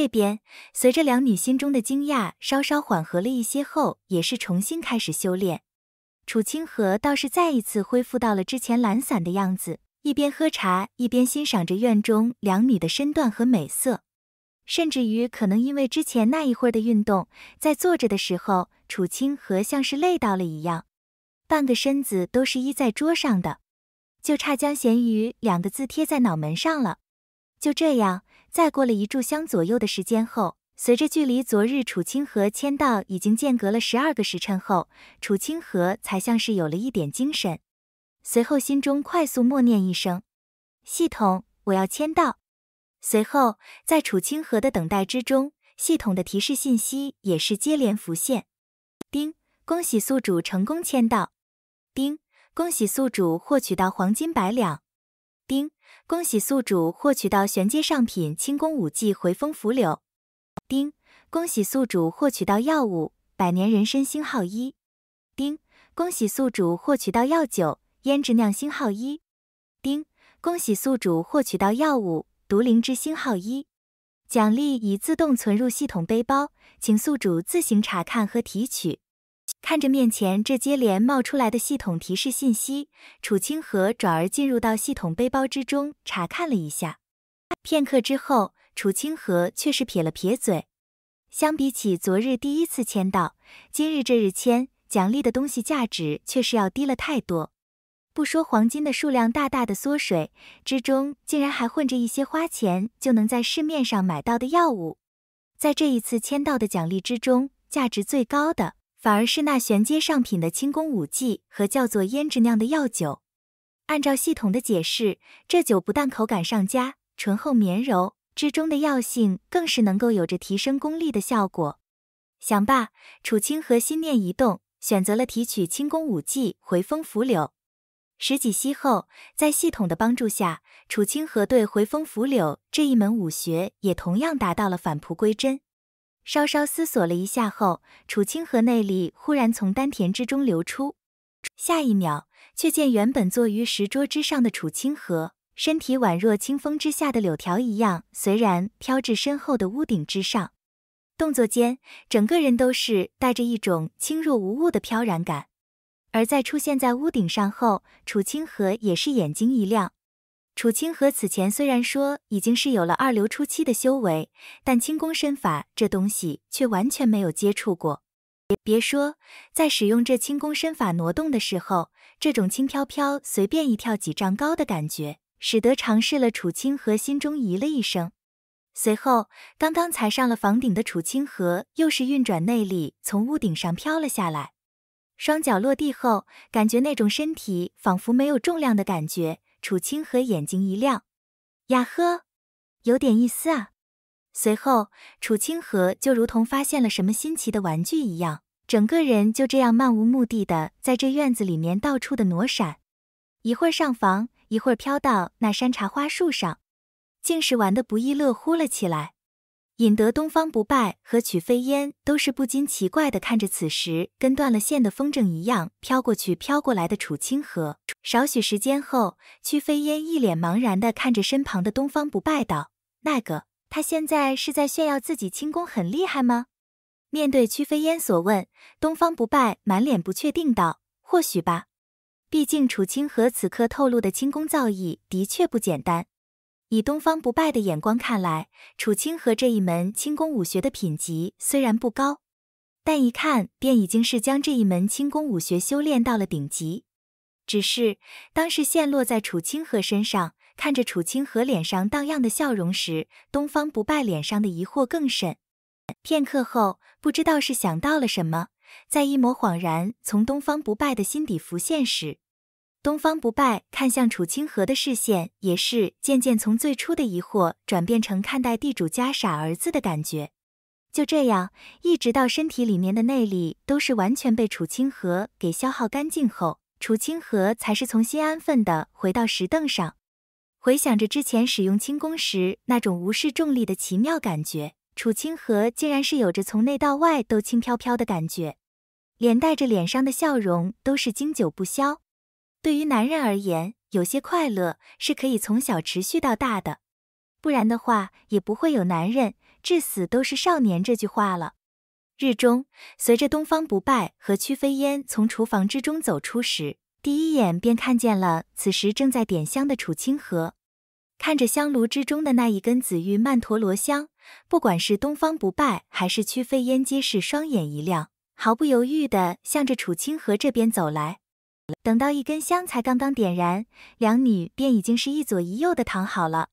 这边随着两女心中的惊讶稍稍缓和了一些后，也是重新开始修炼。楚清河倒是再一次恢复到了之前懒散的样子，一边喝茶，一边欣赏着院中两女的身段和美色。甚至于可能因为之前那一会儿的运动，在坐着的时候，楚清河像是累到了一样，半个身子都是依在桌上的，就差将“咸鱼”两个字贴在脑门上了。就这样。再过了一炷香左右的时间后，随着距离昨日楚清河签到已经间隔了十二个时辰后，楚清河才像是有了一点精神，随后心中快速默念一声：“系统，我要签到。”随后，在楚清河的等待之中，系统的提示信息也是接连浮现：“丁，恭喜宿主成功签到；丁，恭喜宿主获取到黄金百两。”丁，恭喜宿主获取到玄阶上品轻功武技回风拂柳。丁，恭喜宿主获取到药物百年人参星号一。丁，恭喜宿主获取到药酒胭脂酿星号一。丁，恭喜宿主获取到药物毒灵芝星号一。奖励已自动存入系统背包，请宿主自行查看和提取。看着面前这接连冒出来的系统提示信息，楚清河转而进入到系统背包之中查看了一下。片刻之后，楚清河却是撇了撇嘴。相比起昨日第一次签到，今日这日签奖励的东西价值却是要低了太多。不说黄金的数量大大的缩水，之中竟然还混着一些花钱就能在市面上买到的药物。在这一次签到的奖励之中，价值最高的。反而是那玄阶上品的轻功武技和叫做胭脂酿的药酒。按照系统的解释，这酒不但口感上佳，醇厚绵柔，之中的药性更是能够有着提升功力的效果。想罢，楚清河心念一动，选择了提取轻功武技回风拂柳。十几息后，在系统的帮助下，楚清河对回风拂柳这一门武学也同样达到了返璞归真。稍稍思索了一下后，楚清河内力忽然从丹田之中流出，下一秒却见原本坐于石桌之上的楚清河，身体宛若清风之下的柳条一样，随然飘至身后的屋顶之上，动作间整个人都是带着一种轻若无物的飘然感。而在出现在屋顶上后，楚清河也是眼睛一亮。楚清河此前虽然说已经是有了二流初期的修为，但轻功身法这东西却完全没有接触过。别说在使用这轻功身法挪动的时候，这种轻飘飘、随便一跳几丈高的感觉，使得尝试了楚清河心中咦了一声。随后，刚刚才上了房顶的楚清河又是运转内力，从屋顶上飘了下来。双脚落地后，感觉那种身体仿佛没有重量的感觉。楚清河眼睛一亮，呀呵，有点意思啊！随后，楚清河就如同发现了什么新奇的玩具一样，整个人就这样漫无目的的在这院子里面到处的挪闪，一会儿上房，一会儿飘到那山茶花树上，竟是玩的不亦乐乎了起来。引得东方不败和曲飞烟都是不禁奇怪的看着，此时跟断了线的风筝一样飘过去、飘过来的楚清河。少许时间后，曲飞烟一脸茫然的看着身旁的东方不败道：“那个，他现在是在炫耀自己轻功很厉害吗？”面对曲飞烟所问，东方不败满脸不确定道：“或许吧，毕竟楚清河此刻透露的轻功造诣的确不简单。”以东方不败的眼光看来，楚清河这一门轻功武学的品级虽然不高，但一看便已经是将这一门轻功武学修炼到了顶级。只是当视线落在楚清河身上，看着楚清河脸上荡漾的笑容时，东方不败脸上的疑惑更甚。片刻后，不知道是想到了什么，在一抹恍然从东方不败的心底浮现时。东方不败看向楚清河的视线，也是渐渐从最初的疑惑转变成看待地主家傻儿子的感觉。就这样，一直到身体里面的内力都是完全被楚清河给消耗干净后，楚清河才是从心安分的回到石凳上，回想着之前使用轻功时那种无视重力的奇妙感觉，楚清河竟然是有着从内到外都轻飘飘的感觉，连带着脸上的笑容都是经久不消。对于男人而言，有些快乐是可以从小持续到大的，不然的话，也不会有“男人至死都是少年”这句话了。日中，随着东方不败和曲飞烟从厨房之中走出时，第一眼便看见了此时正在点香的楚清河。看着香炉之中的那一根紫玉曼陀罗香，不管是东方不败还是曲飞烟，皆是双眼一亮，毫不犹豫地向着楚清河这边走来。等到一根香才刚刚点燃，两女便已经是一左一右的躺好了。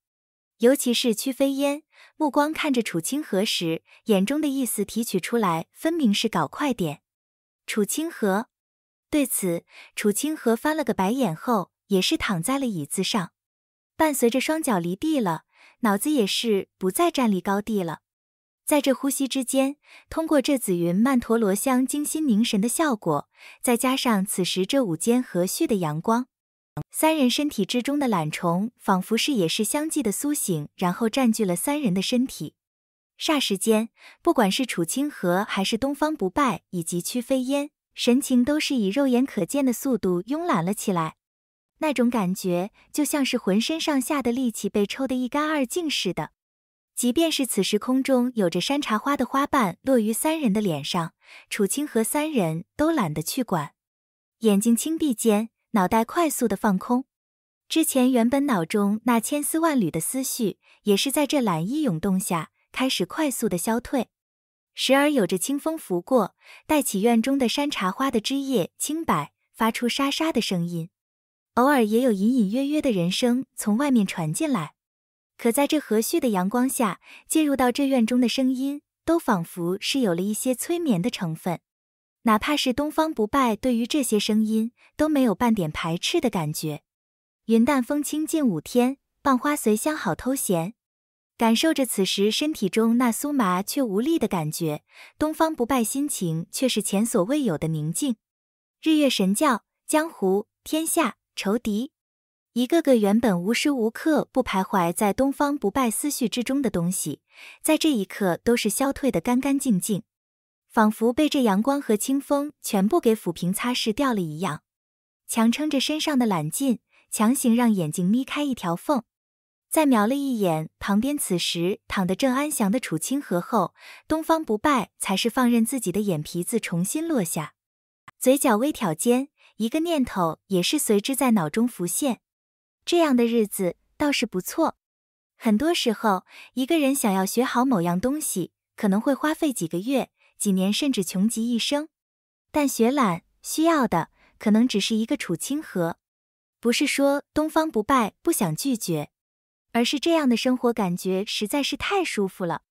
尤其是屈飞烟，目光看着楚清河时，眼中的意思提取出来，分明是搞快点。楚清河对此，楚清河翻了个白眼后，也是躺在了椅子上，伴随着双脚离地了，脑子也是不再站立高地了。在这呼吸之间，通过这紫云曼陀罗香精心凝神的效果，再加上此时这午间和煦的阳光，三人身体之中的懒虫仿佛是也是相继的苏醒，然后占据了三人的身体。霎时间，不管是楚清河还是东方不败以及曲飞烟，神情都是以肉眼可见的速度慵懒了起来。那种感觉就像是浑身上下的力气被抽得一干二净似的。即便是此时空中有着山茶花的花瓣落于三人的脸上，楚清和三人都懒得去管，眼睛轻闭间，脑袋快速的放空，之前原本脑中那千丝万缕的思绪，也是在这懒意涌动下开始快速的消退。时而有着清风拂过，带起院中的山茶花的枝叶轻摆，发出沙沙的声音，偶尔也有隐隐约约的人声从外面传进来。可在这和煦的阳光下，进入到这院中的声音，都仿佛是有了一些催眠的成分。哪怕是东方不败，对于这些声音都没有半点排斥的感觉。云淡风轻，近五天，傍花随香好偷闲。感受着此时身体中那酥麻却无力的感觉，东方不败心情却是前所未有的宁静。日月神教，江湖，天下，仇敌。一个个原本无时无刻不徘徊在东方不败思绪之中的东西，在这一刻都是消退的干干净净，仿佛被这阳光和清风全部给抚平擦拭掉了一样。强撑着身上的懒劲，强行让眼睛眯开一条缝，再瞄了一眼旁边此时躺得正安详的楚清河后，东方不败才是放任自己的眼皮子重新落下，嘴角微挑间，一个念头也是随之在脑中浮现。这样的日子倒是不错。很多时候，一个人想要学好某样东西，可能会花费几个月、几年，甚至穷极一生。但学懒需要的，可能只是一个楚清河。不是说东方不败不想拒绝，而是这样的生活感觉实在是太舒服了。